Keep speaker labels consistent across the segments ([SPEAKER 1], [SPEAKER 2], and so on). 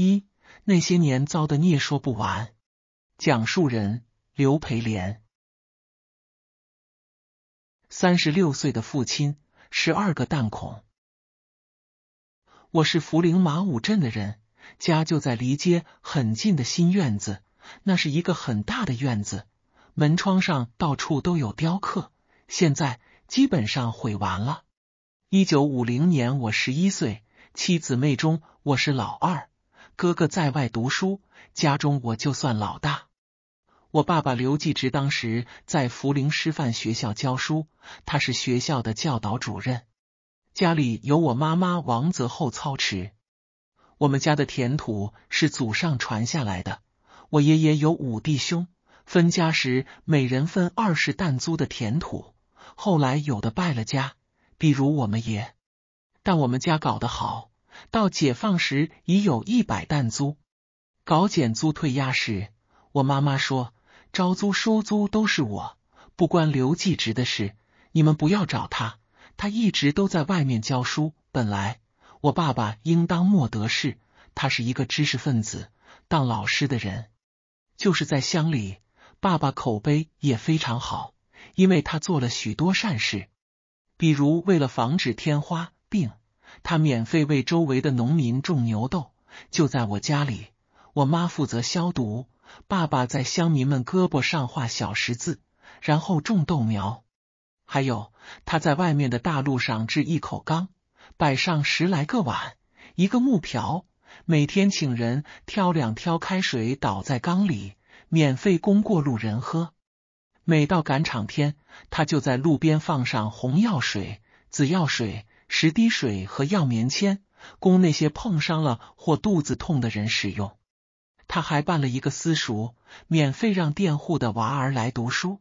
[SPEAKER 1] 一那些年遭的孽说不完。讲述人刘培莲，三十六岁的父亲，十二个弹孔。我是涪陵马武镇的人，家就在离街很近的新院子，那是一个很大的院子，门窗上到处都有雕刻，现在基本上毁完了。一九五零年，我十一岁，七姊妹中我是老二。哥哥在外读书，家中我就算老大。我爸爸刘继直当时在涪陵师范学校教书，他是学校的教导主任。家里有我妈妈王泽厚操持。我们家的田土是祖上传下来的。我爷爷有五弟兄，分家时每人分二十担租的田土。后来有的败了家，比如我们爷，但我们家搞得好。到解放时已有一百担租，搞减租退押时，我妈妈说招租收租都是我，不关刘继直的事，你们不要找他，他一直都在外面教书。本来我爸爸应当莫得事，他是一个知识分子，当老师的人，就是在乡里，爸爸口碑也非常好，因为他做了许多善事，比如为了防止天花病。他免费为周围的农民种牛豆，就在我家里，我妈负责消毒，爸爸在乡民们胳膊上画小十字，然后种豆苗。还有，他在外面的大路上置一口缸，摆上十来个碗，一个木瓢，每天请人挑两挑开水倒在缸里，免费供过路人喝。每到赶场天，他就在路边放上红药水、紫药水。十滴水和药棉签，供那些碰伤了或肚子痛的人使用。他还办了一个私塾，免费让佃户的娃儿来读书。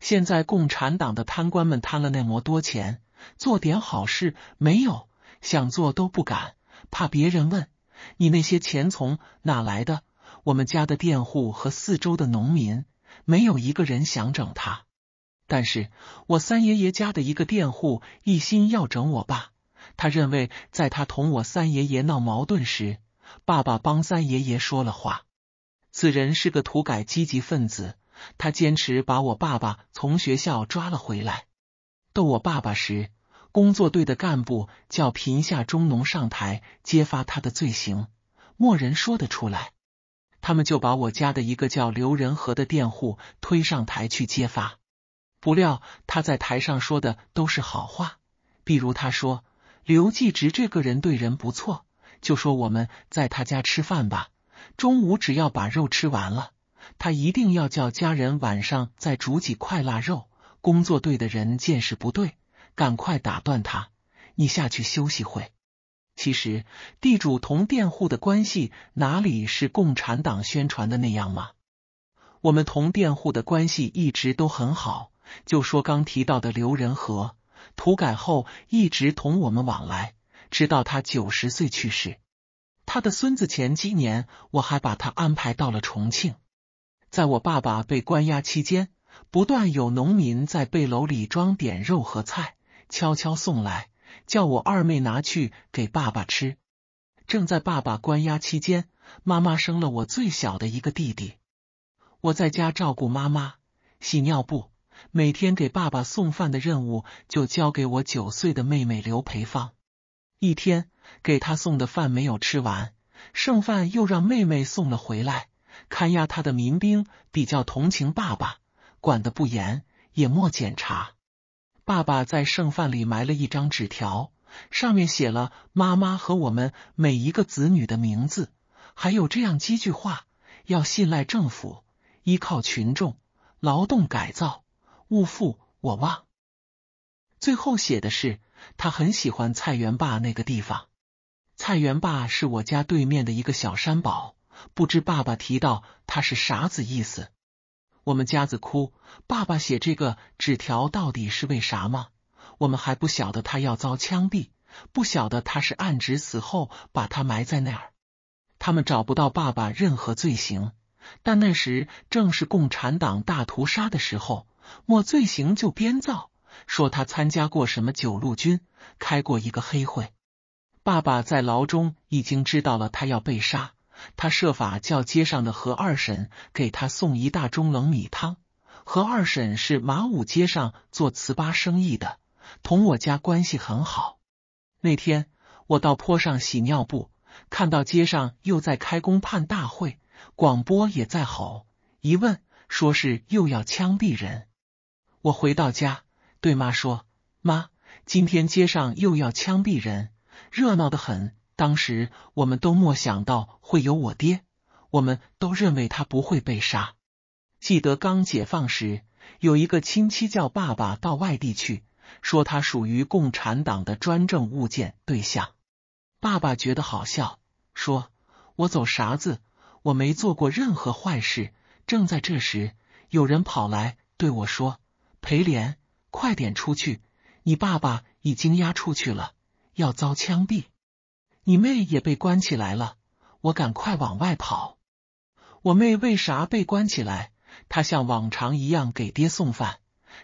[SPEAKER 1] 现在共产党的贪官们贪了那么多钱，做点好事没有，想做都不敢，怕别人问你那些钱从哪来的。我们家的佃户和四周的农民，没有一个人想整他。但是我三爷爷家的一个佃户一心要整我爸，他认为在他同我三爷爷闹矛盾时，爸爸帮三爷爷说了话。此人是个土改积极分子，他坚持把我爸爸从学校抓了回来。逗我爸爸时，工作队的干部叫贫下中农上台揭发他的罪行，没人说得出来，他们就把我家的一个叫刘仁和的佃户推上台去揭发。不料他在台上说的都是好话，比如他说刘继直这个人对人不错，就说我们在他家吃饭吧，中午只要把肉吃完了，他一定要叫家人晚上再煮几块腊肉。工作队的人见识不对，赶快打断他，你下去休息会。其实地主同佃户的关系哪里是共产党宣传的那样吗？我们同佃户的关系一直都很好。就说刚提到的刘仁和，土改后一直同我们往来，直到他九十岁去世。他的孙子前几年，我还把他安排到了重庆。在我爸爸被关押期间，不断有农民在背篓里装点肉和菜，悄悄送来，叫我二妹拿去给爸爸吃。正在爸爸关押期间，妈妈生了我最小的一个弟弟。我在家照顾妈妈，洗尿布。每天给爸爸送饭的任务就交给我九岁的妹妹刘培芳。一天给他送的饭没有吃完，剩饭又让妹妹送了回来。看押他的民兵比较同情爸爸，管得不严，也莫检查。爸爸在剩饭里埋了一张纸条，上面写了妈妈和我们每一个子女的名字，还有这样几句话：要信赖政府，依靠群众，劳动改造。误父，我忘。最后写的是，他很喜欢菜园坝那个地方。菜园坝是我家对面的一个小山堡。不知爸爸提到他是啥子意思？我们家子哭。爸爸写这个纸条到底是为啥吗？我们还不晓得他要遭枪毙，不晓得他是暗指死后把他埋在那儿。他们找不到爸爸任何罪行，但那时正是共产党大屠杀的时候。莫罪行就编造，说他参加过什么九路军，开过一个黑会。爸爸在牢中已经知道了他要被杀，他设法叫街上的何二婶给他送一大盅冷米汤。何二婶是马五街上做糍粑生意的，同我家关系很好。那天我到坡上洗尿布，看到街上又在开公判大会，广播也在吼，一问说是又要枪毙人。我回到家，对妈说：“妈，今天街上又要枪毙人，热闹的很。当时我们都莫想到会有我爹，我们都认为他不会被杀。记得刚解放时，有一个亲戚叫爸爸到外地去，说他属于共产党的专政物件对象。爸爸觉得好笑，说我走啥子？我没做过任何坏事。正在这时，有人跑来对我说。”裴莲，快点出去！你爸爸已经押出去了，要遭枪毙。你妹也被关起来了，我赶快往外跑。我妹为啥被关起来？她像往常一样给爹送饭，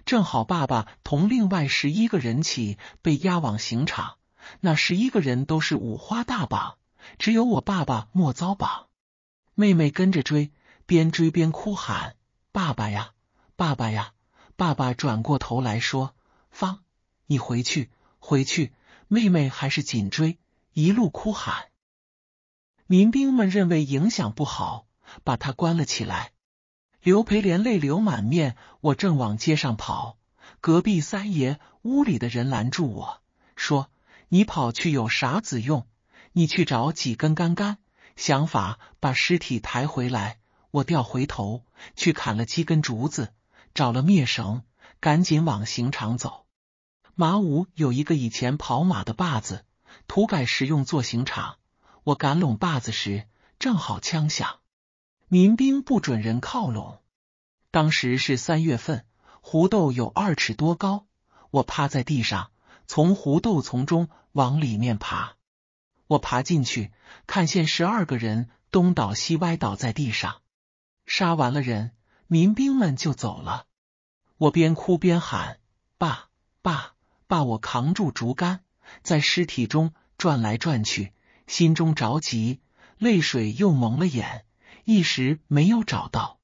[SPEAKER 1] 正好爸爸同另外十一个人起被押往刑场。那十一个人都是五花大绑，只有我爸爸莫遭绑。妹妹跟着追，边追边哭喊：“爸爸呀，爸爸呀！”爸爸转过头来说：“芳，你回去，回去。”妹妹还是紧追，一路哭喊。民兵们认为影响不好，把他关了起来。刘培连泪流满面。我正往街上跑，隔壁三爷屋里的人拦住我说：“你跑去有啥子用？你去找几根杆杆，想法把尸体抬回来。”我掉回头去砍了几根竹子。找了灭绳，赶紧往刑场走。马武有一个以前跑马的把子，土改时用作刑场。我赶拢把子时，正好枪响，民兵不准人靠拢。当时是三月份，胡豆有二尺多高。我趴在地上，从胡豆丛中往里面爬。我爬进去，看见十二个人东倒西歪倒在地上，杀完了人。民兵们就走了，我边哭边喊：“爸爸，爸！”我扛住竹竿，在尸体中转来转去，心中着急，泪水又蒙了眼，一时没有找到。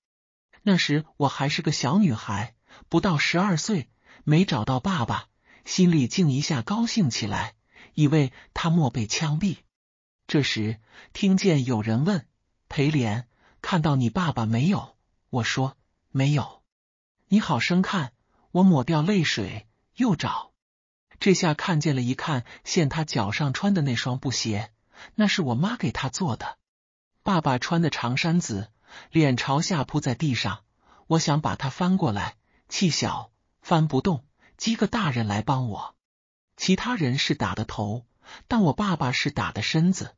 [SPEAKER 1] 那时我还是个小女孩，不到十二岁，没找到爸爸，心里竟一下高兴起来，以为他莫被枪毙。这时听见有人问：“裴莲，看到你爸爸没有？”我说。没有，你好生看，我抹掉泪水又找，这下看见了一看，现他脚上穿的那双布鞋，那是我妈给他做的。爸爸穿的长衫子，脸朝下铺在地上，我想把他翻过来，气小翻不动，几个大人来帮我。其他人是打的头，但我爸爸是打的身子。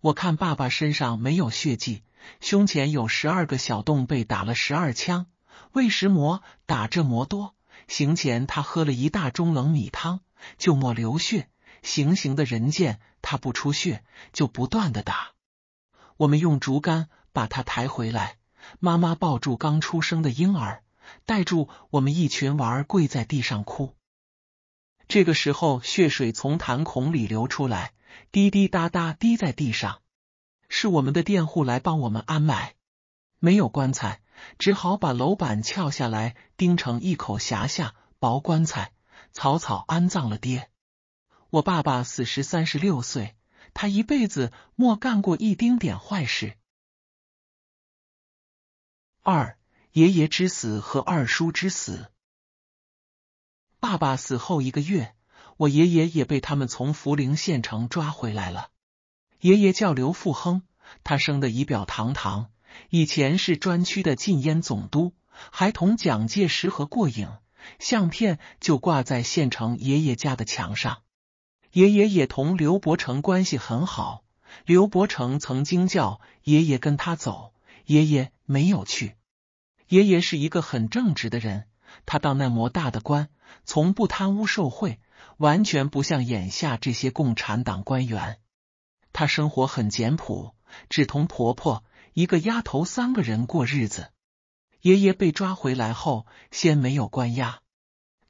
[SPEAKER 1] 我看爸爸身上没有血迹。胸前有十二个小洞，被打了十二枪。为什么打这么多？行前他喝了一大盅冷米汤，就莫流血。行刑的人见他不出血，就不断的打。我们用竹竿把他抬回来，妈妈抱住刚出生的婴儿，带住我们一群娃儿跪在地上哭。这个时候，血水从弹孔里流出来，滴滴答答滴在地上。是我们的佃户来帮我们安埋，没有棺材，只好把楼板撬下来钉成一口匣下薄棺材，草草安葬了爹。我爸爸死时三十六岁，他一辈子莫干过一丁点坏事。二爷爷之死和二叔之死，爸爸死后一个月，我爷爷也被他们从涪陵县城抓回来了。爷爷叫刘富亨，他生的仪表堂堂，以前是专区的禁烟总督，还同蒋介石合过影，相片就挂在县城爷爷家的墙上。爷爷也同刘伯承关系很好，刘伯承曾经叫爷爷跟他走，爷爷没有去。爷爷是一个很正直的人，他当那么大的官，从不贪污受贿，完全不像眼下这些共产党官员。她生活很简朴，只同婆婆一个丫头三个人过日子。爷爷被抓回来后，先没有关押，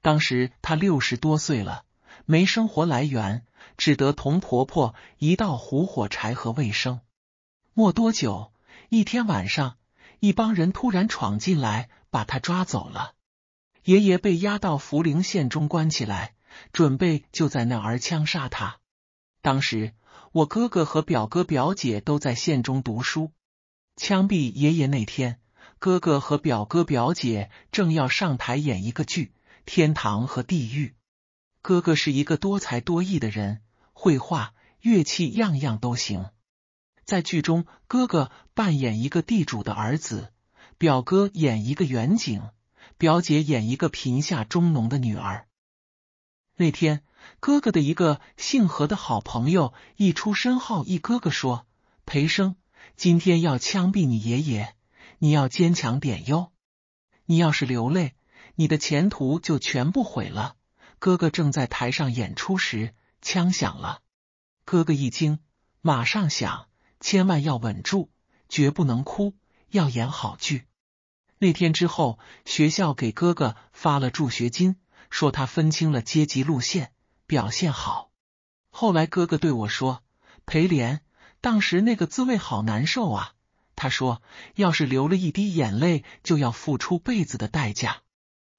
[SPEAKER 1] 当时他六十多岁了，没生活来源，只得同婆婆一道糊火柴和卫生。没多久，一天晚上，一帮人突然闯进来，把他抓走了。爷爷被押到福陵县中关起来，准备就在那儿枪杀他。当时。我哥哥和表哥、表姐都在县中读书。枪毙爷爷那天，哥哥和表哥、表姐正要上台演一个剧《天堂和地狱》。哥哥是一个多才多艺的人，绘画、乐器样样都行。在剧中，哥哥扮演一个地主的儿子，表哥演一个远景，表姐演一个贫下中农的女儿。那天。哥哥的一个姓何的好朋友一出身后，一哥哥说：“培生，今天要枪毙你爷爷，你要坚强点哟。你要是流泪，你的前途就全部毁了。”哥哥正在台上演出时，枪响了。哥哥一惊，马上想：千万要稳住，绝不能哭，要演好剧。那天之后，学校给哥哥发了助学金，说他分清了阶级路线。表现好。后来哥哥对我说：“裴莲，当时那个滋味好难受啊。”他说：“要是流了一滴眼泪，就要付出辈子的代价。”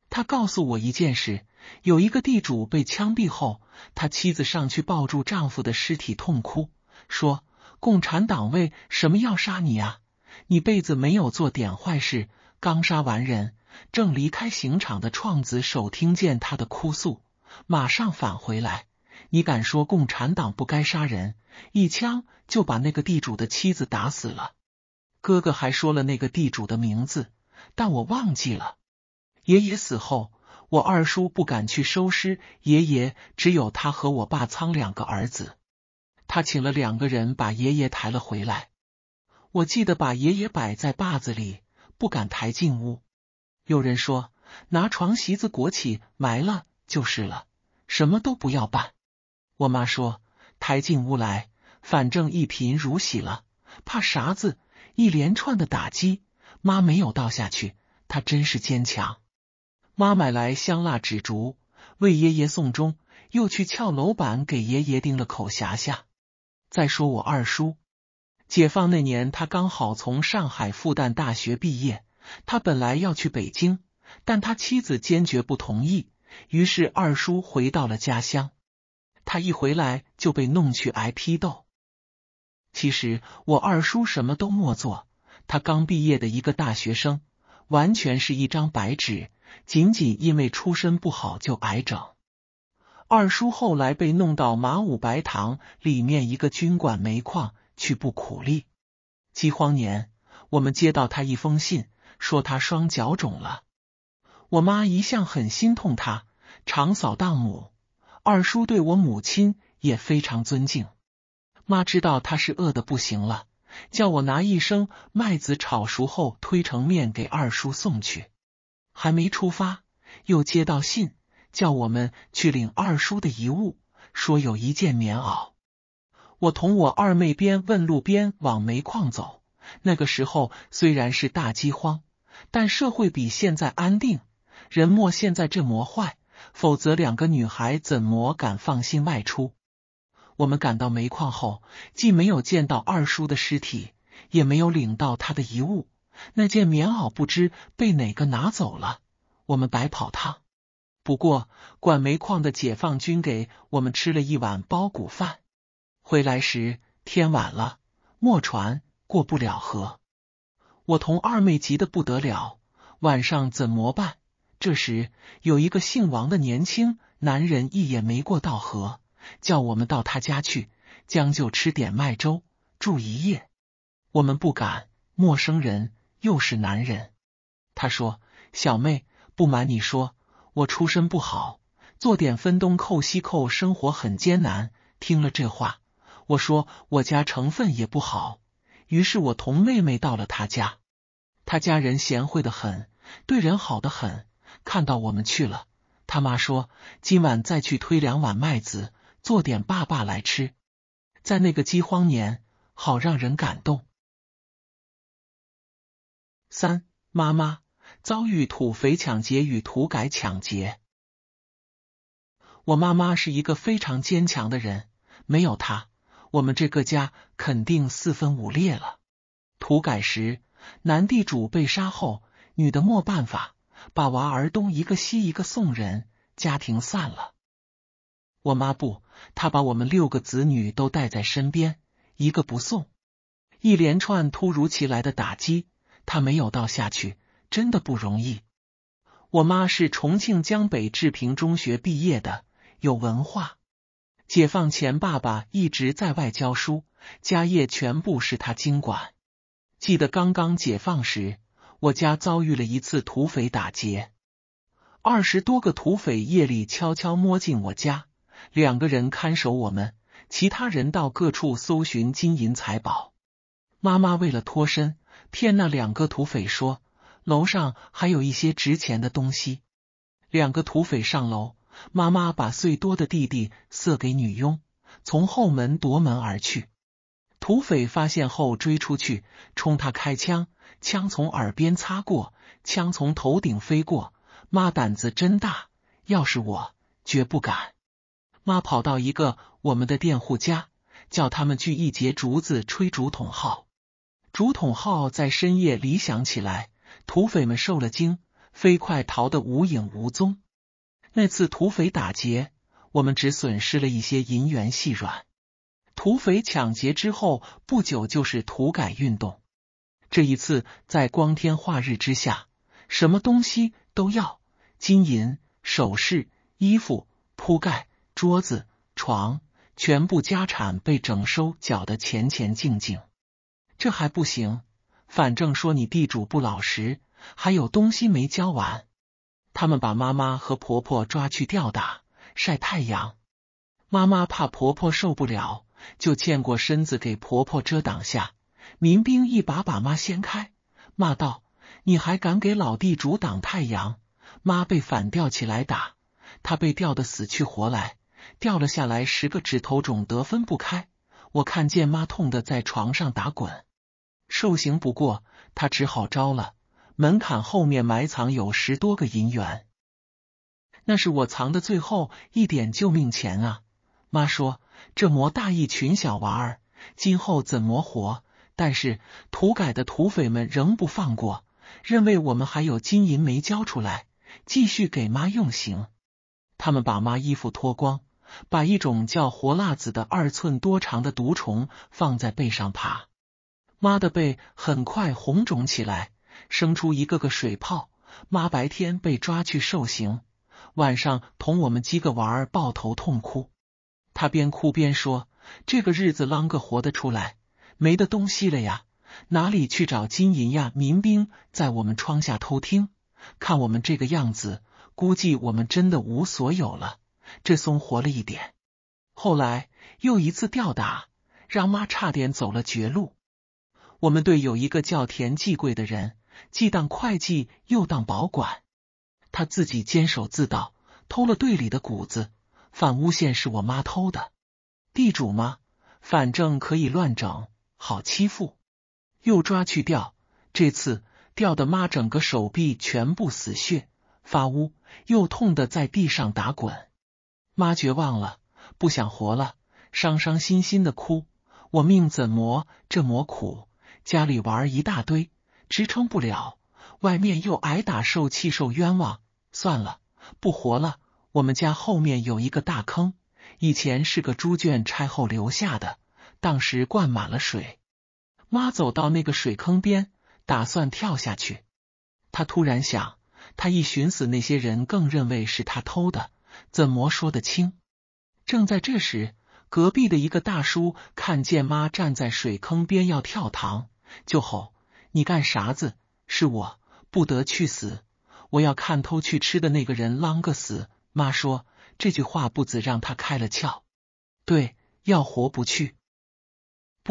[SPEAKER 1] 他告诉我一件事：有一个地主被枪毙后，他妻子上去抱住丈夫的尸体痛哭，说：“共产党为什么要杀你呀？你辈子没有做点坏事。”刚杀完人，正离开刑场的创子手听见他的哭诉。马上返回来！你敢说共产党不该杀人？一枪就把那个地主的妻子打死了。哥哥还说了那个地主的名字，但我忘记了。爷爷死后，我二叔不敢去收尸。爷爷只有他和我爸仓两个儿子，他请了两个人把爷爷抬了回来。我记得把爷爷摆在坝子里，不敢抬进屋。有人说拿床席子裹起埋了。就是了，什么都不要办。我妈说抬进屋来，反正一贫如洗了，怕啥子？一连串的打击，妈没有倒下去，她真是坚强。妈买来香蜡纸烛，为爷爷送终，又去撬楼板给爷爷钉了口匣下。再说我二叔，解放那年他刚好从上海复旦大学毕业，他本来要去北京，但他妻子坚决不同意。于是二叔回到了家乡，他一回来就被弄去挨批斗。其实我二叔什么都没做，他刚毕业的一个大学生，完全是一张白纸，仅仅因为出身不好就挨整。二叔后来被弄到马武白塘里面一个军管煤矿去布苦力。饥荒年，我们接到他一封信，说他双脚肿了。我妈一向很心痛他，长嫂当母二叔对我母亲也非常尊敬。妈知道他是饿的不行了，叫我拿一升麦子炒熟后推成面给二叔送去。还没出发，又接到信，叫我们去领二叔的遗物，说有一件棉袄。我同我二妹边问路边往煤矿走。那个时候虽然是大饥荒，但社会比现在安定。任莫，现在这魔坏，否则两个女孩怎么敢放心外出？我们赶到煤矿后，既没有见到二叔的尸体，也没有领到他的遗物，那件棉袄不知被哪个拿走了，我们白跑趟。不过，管煤矿的解放军给我们吃了一碗包谷饭。回来时天晚了，木船过不了河，我同二妹急得不得了，晚上怎么办？这时有一个姓王的年轻男人一眼没过到河，叫我们到他家去，将就吃点麦粥，住一夜。我们不敢，陌生人又是男人。他说：“小妹，不瞒你说，我出身不好，做点分东扣西扣，生活很艰难。”听了这话，我说我家成分也不好。于是我同妹妹到了他家，他家人贤惠的很，对人好的很。看到我们去了，他妈说今晚再去推两碗麦子，做点粑粑来吃。在那个饥荒年，好让人感动。三妈妈遭遇土匪抢劫与土改抢劫，我妈妈是一个非常坚强的人，没有她，我们这个家肯定四分五裂了。土改时，男地主被杀后，女的没办法。把娃儿东一个西一个送人，家庭散了。我妈不，她把我们六个子女都带在身边，一个不送。一连串突如其来的打击，她没有倒下去，真的不容易。我妈是重庆江北志平中学毕业的，有文化。解放前，爸爸一直在外教书，家业全部是他经管。记得刚刚解放时。我家遭遇了一次土匪打劫，二十多个土匪夜里悄悄摸进我家，两个人看守我们，其他人到各处搜寻金银财宝。妈妈为了脱身，骗那两个土匪说楼上还有一些值钱的东西。两个土匪上楼，妈妈把最多的弟弟塞给女佣，从后门夺门而去。土匪发现后追出去，冲他开枪。枪从耳边擦过，枪从头顶飞过。妈胆子真大，要是我，绝不敢。妈跑到一个我们的佃户家，叫他们锯一截竹子，吹竹筒号。竹筒号在深夜里响起来，土匪们受了惊，飞快逃得无影无踪。那次土匪打劫，我们只损失了一些银元细软。土匪抢劫之后不久，就是土改运动。这一次，在光天化日之下，什么东西都要金银、首饰、衣服、铺盖、桌子、床，全部家产被整收缴的前前净净。这还不行，反正说你地主不老实，还有东西没交完。他们把妈妈和婆婆抓去吊打、晒太阳。妈妈怕婆婆受不了，就欠过身子给婆婆遮挡下。民兵一把把妈掀开，骂道：“你还敢给老地主挡太阳！”妈被反吊起来打，她被吊得死去活来，掉了下来，十个指头肿得分不开。我看见妈痛的在床上打滚，受刑不过，他只好招了。门槛后面埋藏有十多个银元，那是我藏的最后一点救命钱啊！妈说：“这魔大一群小娃儿，今后怎么活？”但是土改的土匪们仍不放过，认为我们还有金银没交出来，继续给妈用刑。他们把妈衣服脱光，把一种叫活辣子的二寸多长的毒虫放在背上爬。妈的背很快红肿起来，生出一个个水泡。妈白天被抓去受刑，晚上同我们几个娃儿抱头痛哭。他边哭边说：“这个日子啷个活得出来？”没的东西了呀，哪里去找金银呀？民兵在我们窗下偷听，看我们这个样子，估计我们真的无所有了。这松活了一点，后来又一次吊打，让妈差点走了绝路。我们队有一个叫田继贵的人，既当会计又当保管，他自己监守自盗，偷了队里的谷子，反诬陷是我妈偷的。地主吗？反正可以乱整。好欺负，又抓去钓，这次钓的妈整个手臂全部死血发乌，又痛的在地上打滚。妈绝望了，不想活了，伤伤心心的哭。我命怎么这么苦？家里玩一大堆，支撑不了，外面又挨打受气受冤枉。算了，不活了。我们家后面有一个大坑，以前是个猪圈，拆后留下的。当时灌满了水，妈走到那个水坑边，打算跳下去。她突然想，她一寻思，那些人更认为是她偷的，怎么说得清？正在这时，隔壁的一个大叔看见妈站在水坑边要跳塘，就吼：“你干啥子？是我不得去死？我要看偷去吃的那个人啷个死。”妈说这句话不止让他开了窍。对，要活不去。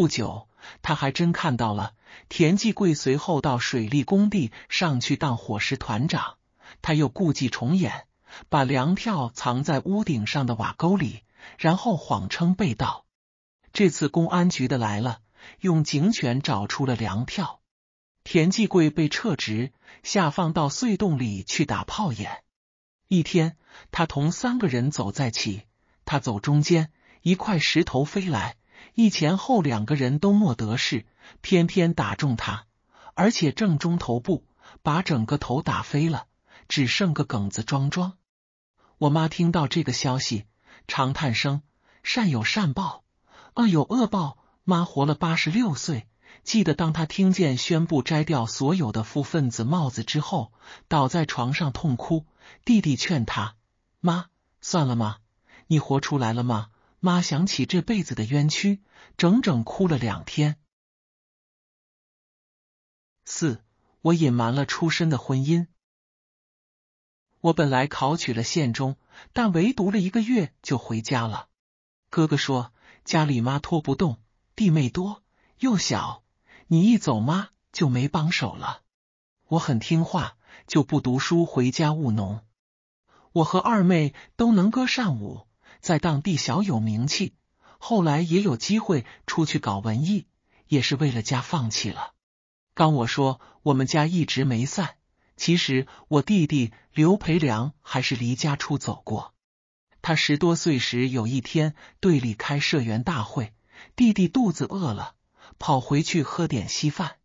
[SPEAKER 1] 不久，他还真看到了田纪贵。随后到水利工地上去当伙食团长，他又故伎重演，把粮票藏在屋顶上的瓦沟里，然后谎称被盗。这次公安局的来了，用警犬找出了粮票，田纪贵被撤职，下放到隧洞里去打炮眼。一天，他同三个人走在起，他走中间，一块石头飞来。一前后两个人都没得势，偏偏打中他，而且正中头部，把整个头打飞了，只剩个梗子桩桩。我妈听到这个消息，长叹声：“善有善报，恶有恶报。”妈活了八十六岁，记得当她听见宣布摘掉所有的负分子帽子之后，倒在床上痛哭。弟弟劝她：“妈，算了吗？你活出来了吗？”妈想起这辈子的冤屈，整整哭了两天。四，我隐瞒了出身的婚姻。我本来考取了县中，但唯独了一个月就回家了。哥哥说家里妈拖不动，弟妹多又小，你一走妈就没帮手了。我很听话，就不读书回家务农。我和二妹都能歌善舞。在当地小有名气，后来也有机会出去搞文艺，也是为了家放弃了。刚我说我们家一直没散，其实我弟弟刘培良还是离家出走过。他十多岁时有一天，队里开社员大会，弟弟肚子饿了，跑回去喝点稀饭。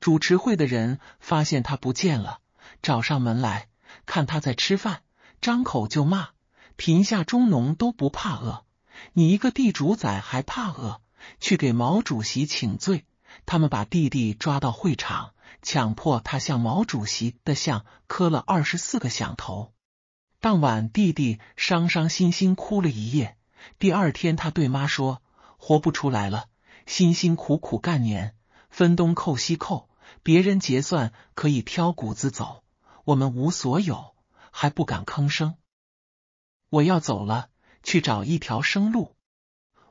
[SPEAKER 1] 主持会的人发现他不见了，找上门来看他在吃饭，张口就骂。贫下中农都不怕饿，你一个地主崽还怕饿？去给毛主席请罪！他们把弟弟抓到会场，强迫他向毛主席的像磕了二十四个响头。当晚，弟弟伤伤心心哭了一夜。第二天，他对妈说：“活不出来了！辛辛苦苦干年，分东扣西扣，别人结算可以挑谷子走，我们无所有，还不敢吭声。”我要走了，去找一条生路。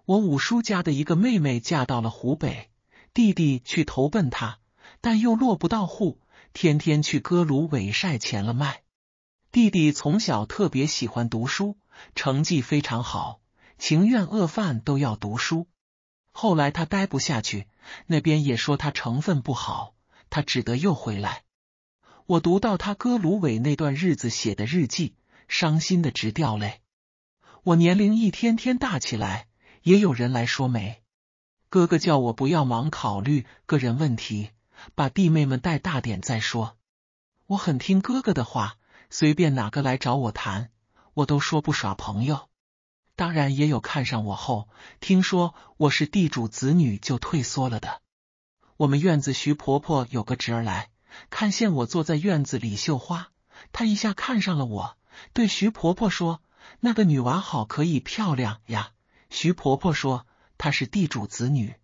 [SPEAKER 1] 我五叔家的一个妹妹嫁到了湖北，弟弟去投奔他，但又落不到户，天天去割芦苇晒钱了卖。弟弟从小特别喜欢读书，成绩非常好，情愿饿饭都要读书。后来他待不下去，那边也说他成分不好，他只得又回来。我读到他割芦苇那段日子写的日记。伤心的直掉泪。我年龄一天天大起来，也有人来说媒。哥哥叫我不要忙考虑个人问题，把弟妹们带大点再说。我很听哥哥的话，随便哪个来找我谈，我都说不耍朋友。当然也有看上我后，听说我是地主子女就退缩了的。我们院子徐婆婆有个侄儿来看见我坐在院子里绣花，她一下看上了我。对徐婆婆说：“那个女娃好，可以漂亮呀。”徐婆婆说：“她是地主子女，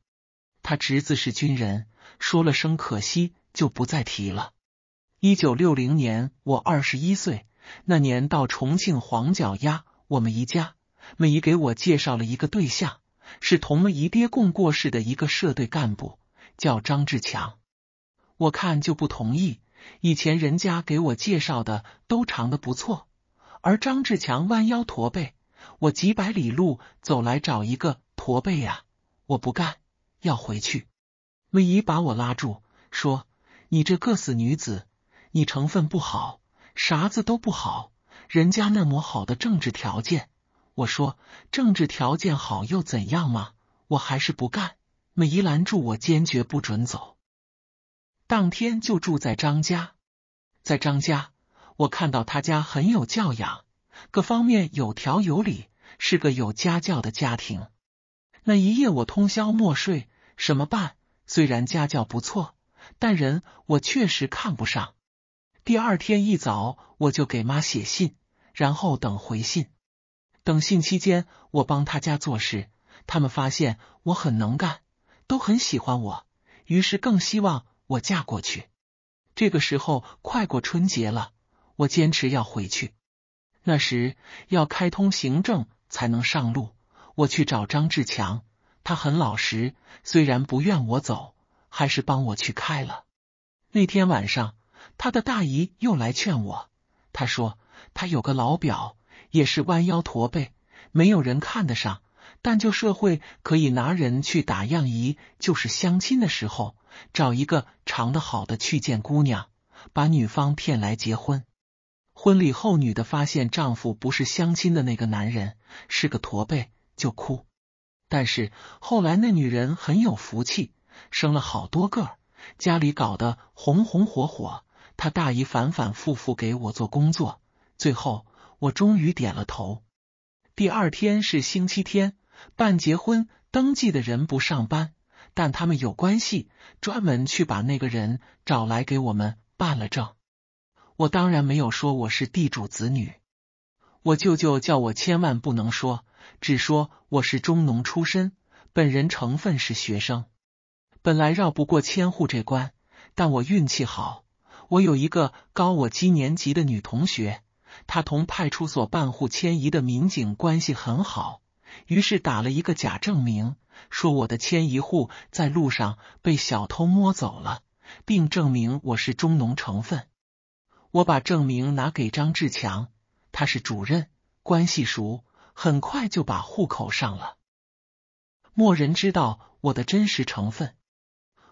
[SPEAKER 1] 她侄子是军人。”说了声可惜，就不再提了。一九六零年，我二十一岁，那年到重庆黄脚丫，我们一家，美姨给我介绍了一个对象，是同们姨爹共过世的一个社队干部，叫张志强。我看就不同意，以前人家给我介绍的都长得不错。而张志强弯腰驼背，我几百里路走来找一个驼背呀，我不干，要回去。梅姨把我拉住，说：“你这个死女子，你成分不好，啥子都不好。人家那么好的政治条件。”我说：“政治条件好又怎样吗？我还是不干。”梅姨拦住我，坚决不准走。当天就住在张家，在张家。我看到他家很有教养，各方面有条有理，是个有家教的家庭。那一夜我通宵没睡，什么办？虽然家教不错，但人我确实看不上。第二天一早我就给妈写信，然后等回信。等信期间，我帮他家做事，他们发现我很能干，都很喜欢我，于是更希望我嫁过去。这个时候快过春节了。我坚持要回去，那时要开通行政才能上路。我去找张志强，他很老实，虽然不愿我走，还是帮我去开了。那天晚上，他的大姨又来劝我，他说他有个老表，也是弯腰驼背，没有人看得上，但旧社会可以拿人去打样仪，就是相亲的时候找一个长得好的去见姑娘，把女方骗来结婚。婚礼后，女的发现丈夫不是相亲的那个男人，是个驼背，就哭。但是后来那女人很有福气，生了好多个，家里搞得红红火火。她大姨反反复复给我做工作，最后我终于点了头。第二天是星期天，办结婚登记的人不上班，但他们有关系，专门去把那个人找来给我们办了证。我当然没有说我是地主子女，我舅舅叫我千万不能说，只说我是中农出身，本人成分是学生。本来绕不过千户这关，但我运气好，我有一个高我七年级的女同学，她同派出所办户迁移的民警关系很好，于是打了一个假证明，说我的迁移户在路上被小偷摸走了，并证明我是中农成分。我把证明拿给张志强，他是主任，关系熟，很快就把户口上了。莫人知道我的真实成分。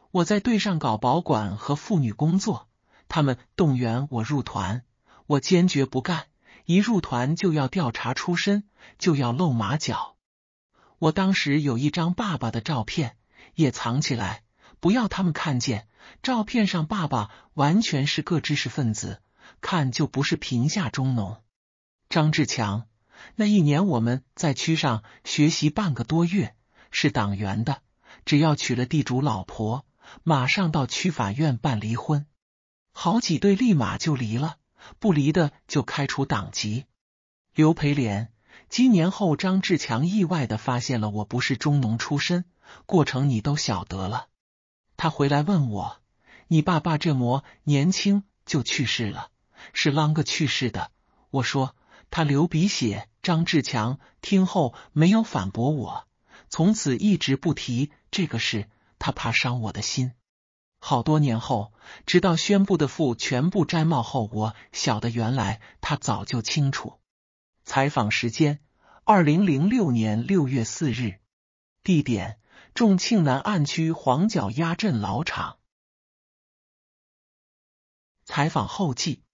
[SPEAKER 1] 我在队上搞保管和妇女工作，他们动员我入团，我坚决不干。一入团就要调查出身，就要露马脚。我当时有一张爸爸的照片，也藏起来，不要他们看见。照片上爸爸完全是个知识分子。看就不是贫下中农。张志强那一年我们在区上学习半个多月，是党员的，只要娶了地主老婆，马上到区法院办离婚，好几对立马就离了，不离的就开除党籍。刘培莲今年后，张志强意外的发现了我不是中农出身，过程你都晓得了。他回来问我：“你爸爸这么年轻就去世了？”是啷个去世的？我说他流鼻血。张志强听后没有反驳我，从此一直不提这个事，他怕伤我的心。好多年后，直到宣布的父全部摘帽后，我晓得原来他早就清楚。采访时间：二零零六年六月四日。地点：重庆南岸区黄角桠镇老厂。采访后记。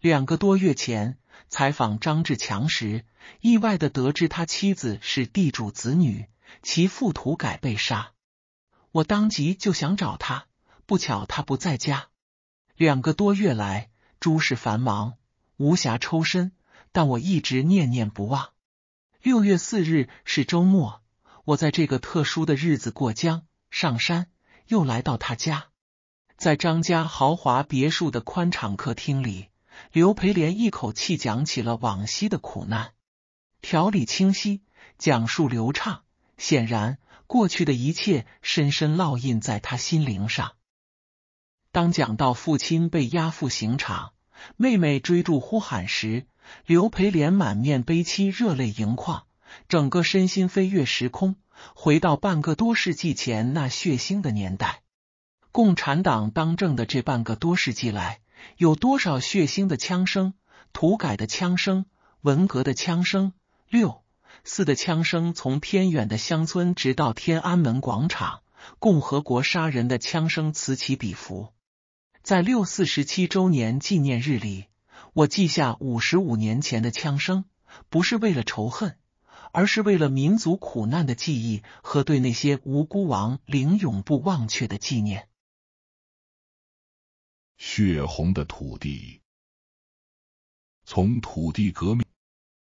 [SPEAKER 1] 两个多月前采访张志强时，意外的得知他妻子是地主子女，其父土改被杀。我当即就想找他，不巧他不在家。两个多月来，诸事繁忙，无暇抽身，但我一直念念不忘。六月四日是周末，我在这个特殊的日子过江上山，又来到他家，在张家豪华别墅的宽敞客厅里。刘培连一口气讲起了往昔的苦难，条理清晰，讲述流畅。显然，过去的一切深深烙印在他心灵上。当讲到父亲被押赴刑场，妹妹追逐呼喊时，刘培连满面悲戚，热泪盈眶，整个身心飞跃时空，回到半个多世纪前那血腥的年代。共产党当政的这半个多世纪来。有多少血腥的枪声，土改的枪声，文革的枪声，六四的枪声，从偏远的乡村直到天安门广场，共和国杀人的枪声此起彼伏。在六四十七周年纪念日里，我记下五十五年前的枪声，不是为了仇恨，而是为了民族苦难的记忆和对那些无辜亡灵永不忘却的纪念。
[SPEAKER 2] 血红的土地，从土地革命、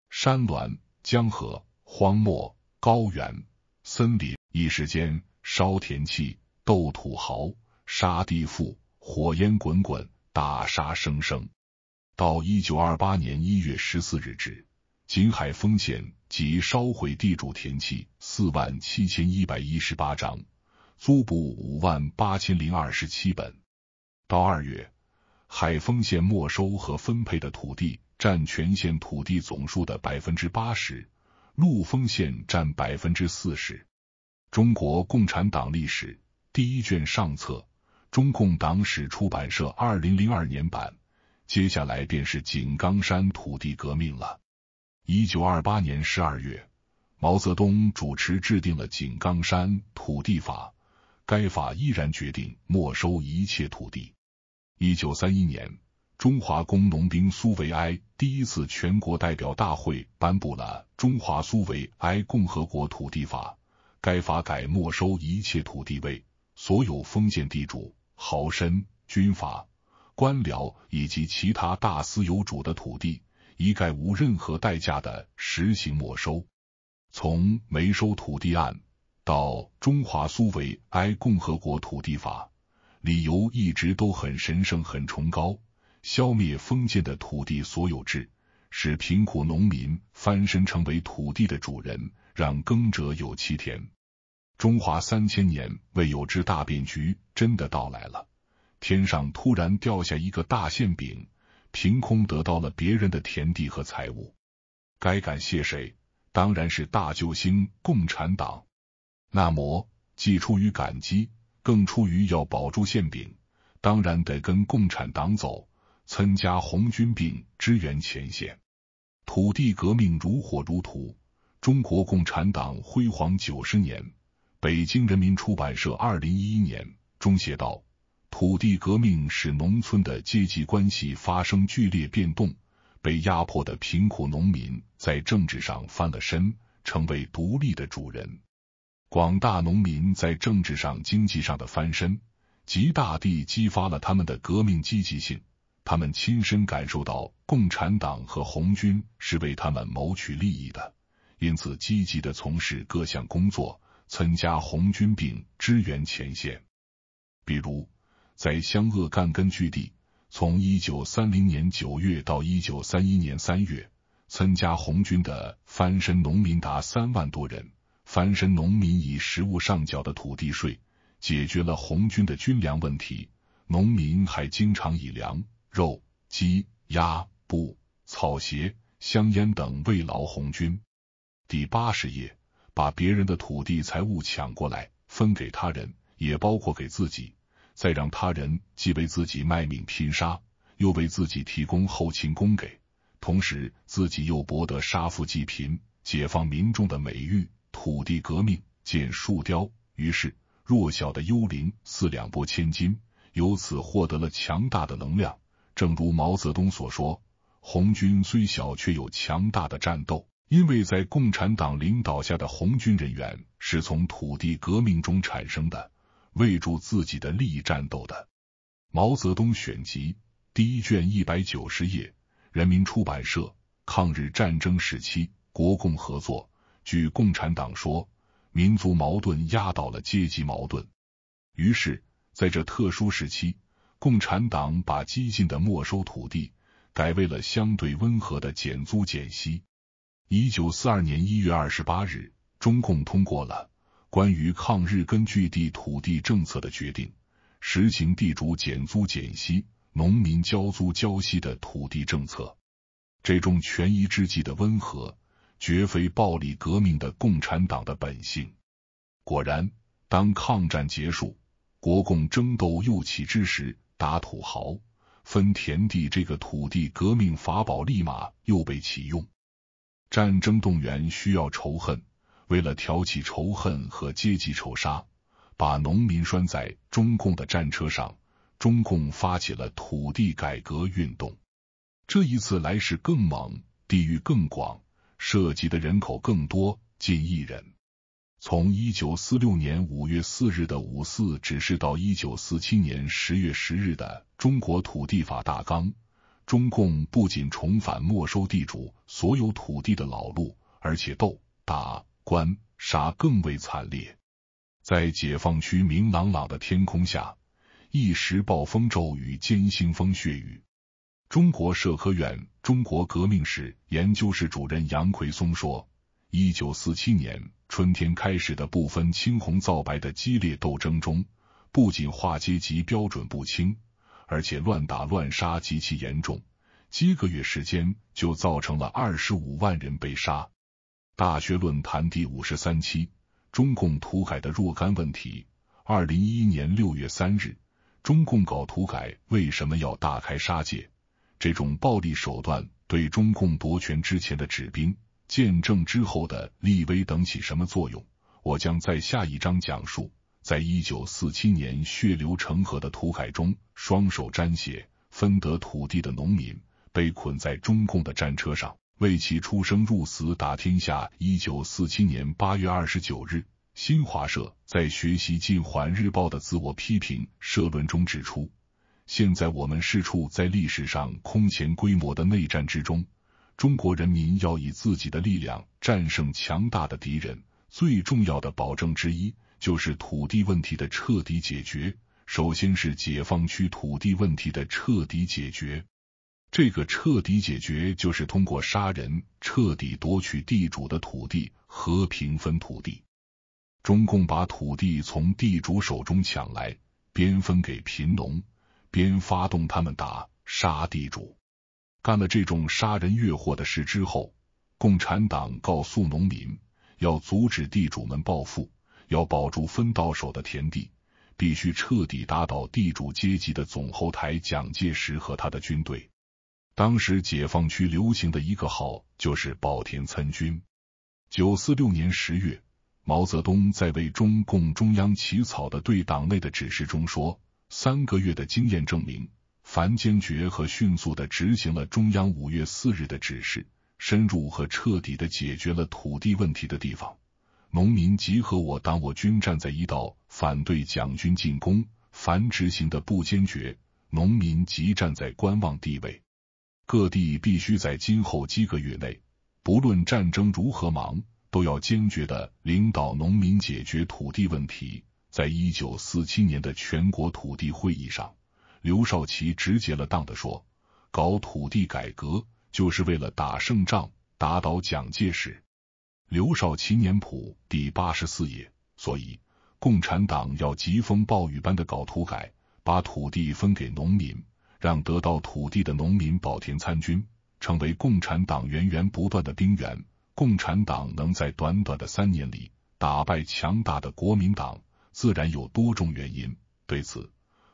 [SPEAKER 2] 山峦、江河、荒漠、高原、森林，一时间烧田契、斗土豪、杀地富，火烟滚滚，打杀声声。到一九二八年一月十四日止，井海风险及烧毁地主田契四万七千一百一十八张，租补五万八千零二十七本。到二月，海丰县没收和分配的土地占全县土地总数的百分之八十，陆丰县占百分之四十。《中国共产党历史》第一卷上册，中共党史出版社，二零零二年版。接下来便是井冈山土地革命了。一九二八年十二月，毛泽东主持制定了《井冈山土地法》，该法依然决定没收一切土地。一九三一年，中华工农兵苏维埃第一次全国代表大会颁布了《中华苏维埃共和国土地法》。该法改没收一切土地为所有封建地主、豪绅、军阀、官僚以及其他大私有主的土地，一概无任何代价的实行没收。从没收土地案到《中华苏维埃共和国土地法》。理由一直都很神圣、很崇高，消灭封建的土地所有制，使贫苦农民翻身成为土地的主人，让耕者有其田。中华三千年未有之大变局真的到来了，天上突然掉下一个大馅饼，凭空得到了别人的田地和财物，该感谢谁？当然是大救星共产党。那么，既出于感激。更出于要保住馅饼，当然得跟共产党走，参加红军并支援前线。土地革命如火如荼，中国共产党辉煌九十年。北京人民出版社二零一一年中写道：土地革命使农村的阶级关系发生剧烈变动，被压迫的贫苦农民在政治上翻了身，成为独立的主人。广大农民在政治上、经济上的翻身，极大地激发了他们的革命积极性。他们亲身感受到共产党和红军是为他们谋取利益的，因此积极的从事各项工作，参加红军并支援前线。比如，在湘鄂赣根据地，从一九三零年九月到一九三一年三月，参加红军的翻身农民达三万多人。翻身农民以实物上缴的土地税，解决了红军的军粮问题。农民还经常以粮、肉、鸡、鸭、布、草鞋、香烟等慰劳红军。第八十页，把别人的土地财物抢过来分给他人，也包括给自己，再让他人既为自己卖命拼杀，又为自己提供后勤供给，同时自己又博得杀富济贫、解放民众的美誉。土地革命，建树雕，于是弱小的幽灵四两拨千斤，由此获得了强大的能量。正如毛泽东所说：“红军虽小，却有强大的战斗，因为在共产党领导下的红军人员是从土地革命中产生的，为助自己的利益战斗的。”《毛泽东选集》第一卷一百九十页，人民出版社，抗日战争时期，国共合作。据共产党说，民族矛盾压倒了阶级矛盾，于是在这特殊时期，共产党把激进的没收土地改为了相对温和的减租减息。一九四二年一月二十八日，中共通过了关于抗日根据地土地政策的决定，实行地主减租减息，农民交租交息的土地政策。这种权宜之计的温和。绝非暴力革命的共产党的本性。果然，当抗战结束，国共争斗又起之时，打土豪、分田地这个土地革命法宝立马又被启用。战争动员需要仇恨，为了挑起仇恨和阶级仇杀，把农民拴在中共的战车上，中共发起了土地改革运动。这一次来势更猛，地域更广。涉及的人口更多，近亿人。从一九四六年五月四日的五四指示到一九四七年十月十日的《中国土地法大纲》，中共不仅重返没收地主所有土地的老路，而且斗、打、官、杀更为惨烈。在解放区明朗朗的天空下，一时暴风骤雨，兼腥风血雨。中国社科院。中国革命史研究室主任杨奎松说：“一九四七年春天开始的部分青红皂白的激烈斗争中，不仅划阶级标准不清，而且乱打乱杀极其严重。几个月时间就造成了二十五万人被杀。”大学论坛第五十三期《中共土改的若干问题》，二零一一年六月三日，中共搞土改为什么要大开杀戒？这种暴力手段对中共夺权之前的纸兵、见证之后的立威等起什么作用？我将在下一章讲述。在一九四七年血流成河的土改中，双手沾血分得土地的农民被捆在中共的战车上，为其出生入死打天下。一九四七年八月二十九日，新华社在学习《进环日报》的自我批评社论中指出。现在我们是处在历史上空前规模的内战之中，中国人民要以自己的力量战胜强大的敌人，最重要的保证之一就是土地问题的彻底解决。首先是解放区土地问题的彻底解决，这个彻底解决就是通过杀人彻底夺取地主的土地和平分土地。中共把土地从地主手中抢来，边分给贫农。边发动他们打杀地主，干了这种杀人越货的事之后，共产党告诉农民，要阻止地主们暴富，要保住分到手的田地，必须彻底打倒地主阶级的总后台蒋介石和他的军队。当时解放区流行的一个号就是“保田参军”。九四六年十月，毛泽东在为中共中央起草的对党内的指示中说。三个月的经验证明，凡坚决和迅速的执行了中央五月四日的指示，深入和彻底的解决了土地问题的地方，农民集合我党我军站在一道反对蒋军进攻；凡执行的不坚决，农民即站在观望地位。各地必须在今后几个月内，不论战争如何忙，都要坚决的领导农民解决土地问题。在一九四七年的全国土地会议上，刘少奇直接了当的说：“搞土地改革就是为了打胜仗，打倒蒋介石。”《刘少奇年谱》第八十四页。所以，共产党要疾风暴雨般的搞土改，把土地分给农民，让得到土地的农民保田参军，成为共产党源源不断的兵源。共产党能在短短的三年里打败强大的国民党。自然有多种原因，对此，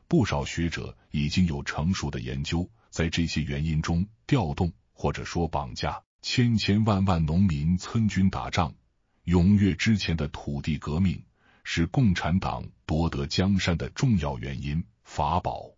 [SPEAKER 2] 不少学者已经有成熟的研究。在这些原因中，调动或者说绑架千千万万农民参军打仗，踊跃之前的土地革命，是共产党夺得江山的重要原因法宝。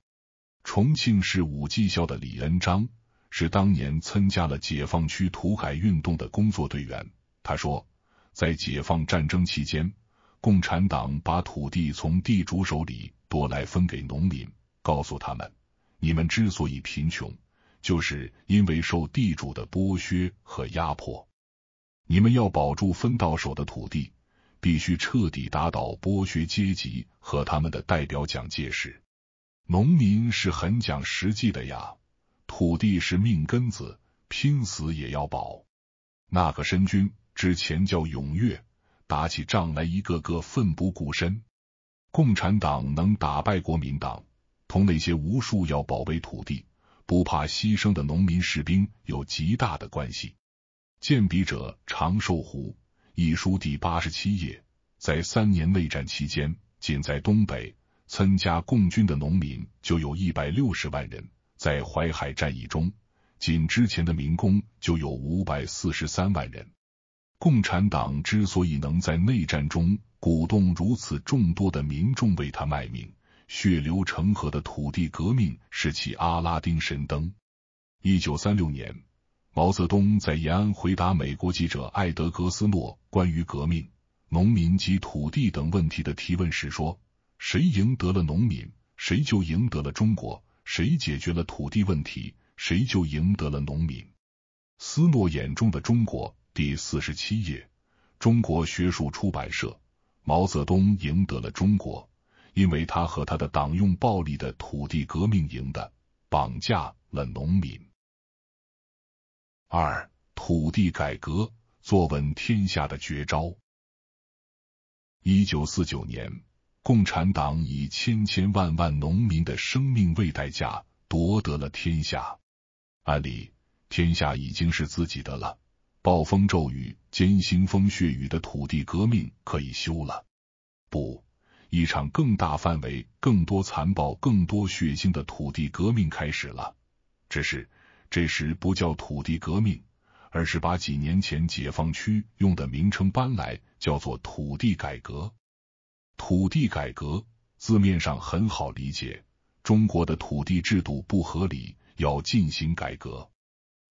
[SPEAKER 2] 重庆市五技校的李恩章是当年参加了解放区土改运动的工作队员，他说，在解放战争期间。共产党把土地从地主手里夺来分给农民，告诉他们：你们之所以贫穷，就是因为受地主的剥削和压迫。你们要保住分到手的土地，必须彻底打倒剥削阶级和他们的代表蒋介石。农民是很讲实际的呀，土地是命根子，拼死也要保。那个申军之前叫永跃。打起仗来，一个个奋不顾身。共产党能打败国民党，同那些无数要保卫土地、不怕牺牲的农民士兵有极大的关系。见笔者《长寿湖》一书第八十七页，在三年内战期间，仅在东北参加共军的农民就有一百六十万人，在淮海战役中，仅之前的民工就有五百四十三万人。共产党之所以能在内战中鼓动如此众多的民众为他卖命，血流成河的土地革命是其阿拉丁神灯。一九三六年，毛泽东在延安回答美国记者艾德格斯诺关于革命、农民及土地等问题的提问时说：“谁赢得了农民，谁就赢得了中国；谁解决了土地问题，谁就赢得了农民。”斯诺眼中的中国。第四十七页，中国学术出版社。毛泽东赢得了中国，因为他和他的党用暴力的土地革命赢的，绑架了农民。二土地改革，坐稳天下的绝招。一九四九年，共产党以千千万万农民的生命为代价，夺得了天下。按理，天下已经是自己的了。暴风骤雨、兼腥风血雨的土地革命可以休了，不，一场更大范围、更多残暴、更多血腥的土地革命开始了。只是这时不叫土地革命，而是把几年前解放区用的名称搬来，叫做土地改革。土地改革字面上很好理解，中国的土地制度不合理，要进行改革。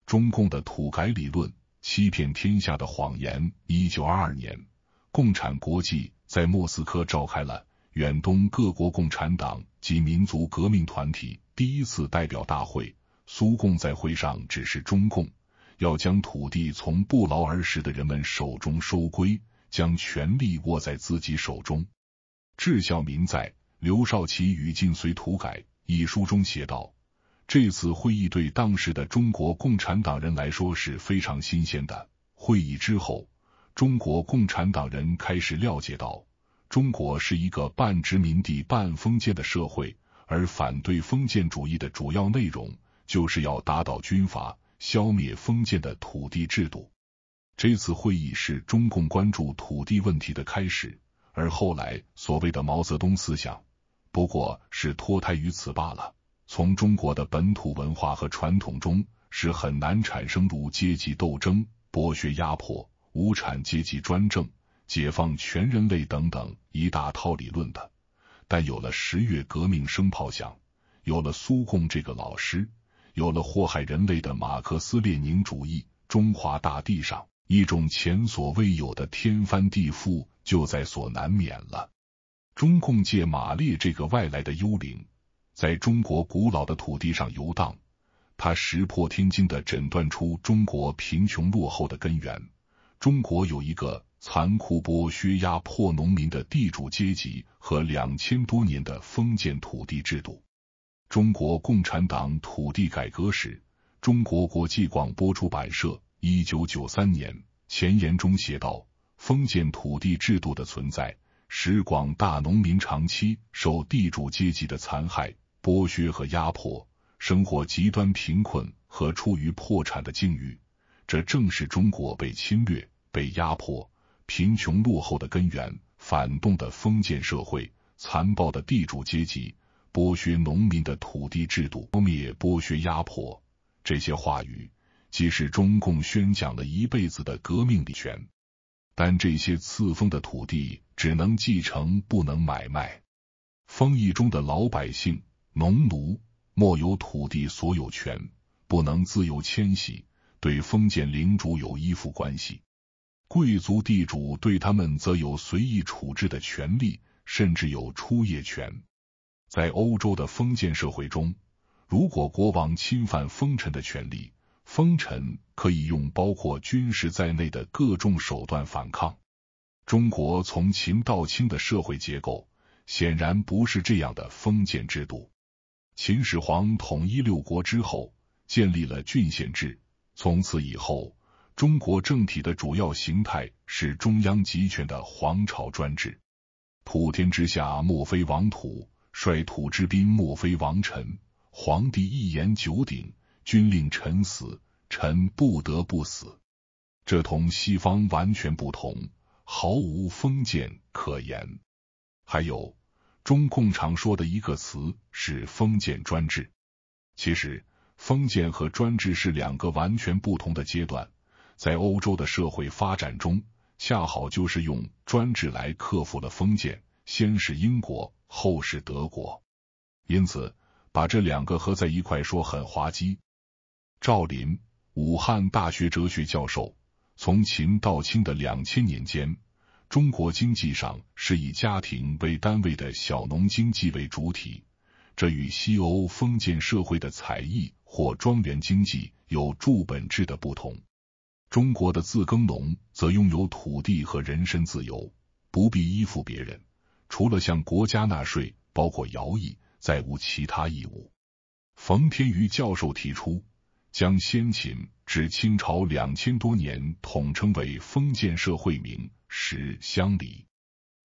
[SPEAKER 2] 中共的土改理论。欺骗天下的谎言。一九二二年，共产国际在莫斯科召开了远东各国共产党及民族革命团体第一次代表大会。苏共在会上指示中共要将土地从不劳而食的人们手中收归，将权力握在自己手中。智孝民在《刘少奇与晋绥土改》一书中写道。这次会议对当时的中国共产党人来说是非常新鲜的。会议之后，中国共产党人开始了解到，中国是一个半殖民地半封建的社会，而反对封建主义的主要内容就是要打倒军阀，消灭封建的土地制度。这次会议是中共关注土地问题的开始，而后来所谓的毛泽东思想不过是脱胎于此罢了。从中国的本土文化和传统中，是很难产生如阶级斗争、剥削压迫、无产阶级专政、解放全人类等等一大套理论的。但有了十月革命声炮响，有了苏共这个老师，有了祸害人类的马克思列宁主义，中华大地上一种前所未有的天翻地覆就在所难免了。中共借马列这个外来的幽灵。在中国古老的土地上游荡，他石破天惊的诊断出中国贫穷落后的根源：中国有一个残酷剥削压迫农民的地主阶级和两千多年的封建土地制度。中国共产党土地改革史，中国国际广播出版社，一九九三年前言中写道：“封建土地制度的存在，使广大农民长期受地主阶级的残害。”剥削和压迫，生活极端贫困和处于破产的境遇，这正是中国被侵略、被压迫、贫穷落后的根源。反动的封建社会，残暴的地主阶级剥削农民的土地制度，消灭剥削压迫。这些话语，即使中共宣讲了一辈子的革命理权，但这些赐封的土地只能继承，不能买卖。封邑中的老百姓。农奴莫有土地所有权，不能自由迁徙，对封建领主有依附关系。贵族地主对他们则有随意处置的权利，甚至有出业权。在欧洲的封建社会中，如果国王侵犯封臣的权利，封臣可以用包括军事在内的各种手段反抗。中国从秦到清的社会结构显然不是这样的封建制度。秦始皇统一六国之后，建立了郡县制。从此以后，中国政体的主要形态是中央集权的皇朝专制。普天之下，莫非王土；率土之滨，莫非王臣。皇帝一言九鼎，君令臣死，臣不得不死。这同西方完全不同，毫无封建可言。还有。中共常说的一个词是封建专制，其实封建和专制是两个完全不同的阶段，在欧洲的社会发展中，恰好就是用专制来克服了封建，先是英国，后是德国，因此把这两个合在一块说很滑稽。赵林，武汉大学哲学教授，从秦到清的两千年间。中国经济上是以家庭为单位的小农经济为主体，这与西欧封建社会的采邑或庄园经济有著本质的不同。中国的自耕农则拥有土地和人身自由，不必依附别人，除了向国家纳税，包括徭役，再无其他义务。冯天瑜教授提出，将先秦至清朝两千多年统称为封建社会名。史相里，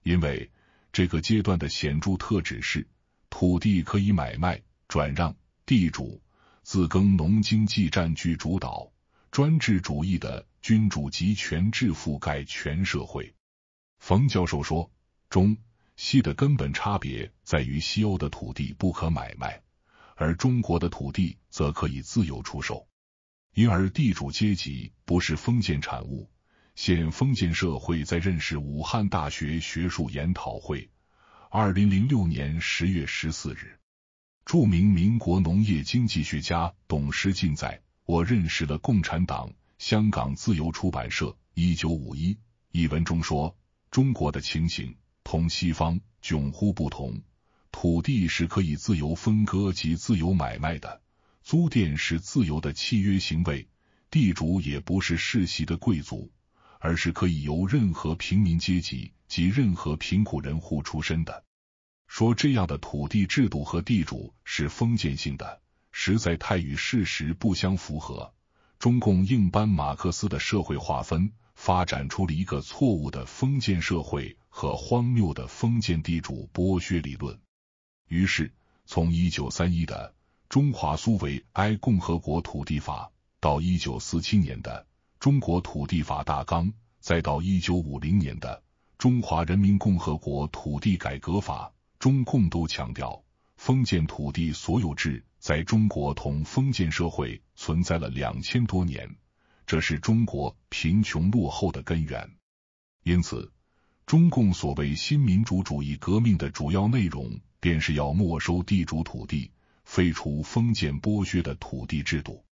[SPEAKER 2] 因为这个阶段的显著特质是土地可以买卖转让，地主自耕农经济占据主导，专制主义的君主集权制覆盖全社会。冯教授说，中西的根本差别在于西欧的土地不可买卖，而中国的土地则可以自由出售，因而地主阶级不是封建产物。现封建社会在认识武汉大学学术研讨会，二零零六年十月十四日，著名民国农业经济学家董时进在我认识了共产党，香港自由出版社，一九五一一文中说：“中国的情形同西方迥乎不同，土地是可以自由分割及自由买卖的，租佃是自由的契约行为，地主也不是世袭的贵族。”而是可以由任何平民阶级及任何贫苦人户出身的。说这样的土地制度和地主是封建性的，实在太与事实不相符合。中共硬搬马克思的社会划分，发展出了一个错误的封建社会和荒谬的封建地主剥削理论。于是，从一九三一的《中华苏维埃共和国土地法》到一九四七年的。中国土地法大纲，再到一九五零年的《中华人民共和国土地改革法》，中共都强调，封建土地所有制在中国同封建社会存在了两千多年，这是中国贫穷落后的根源。因此，中共所谓新民主主义革命的主要内容，便是要没
[SPEAKER 1] 收地主土地，废除封建剥削的土地制度。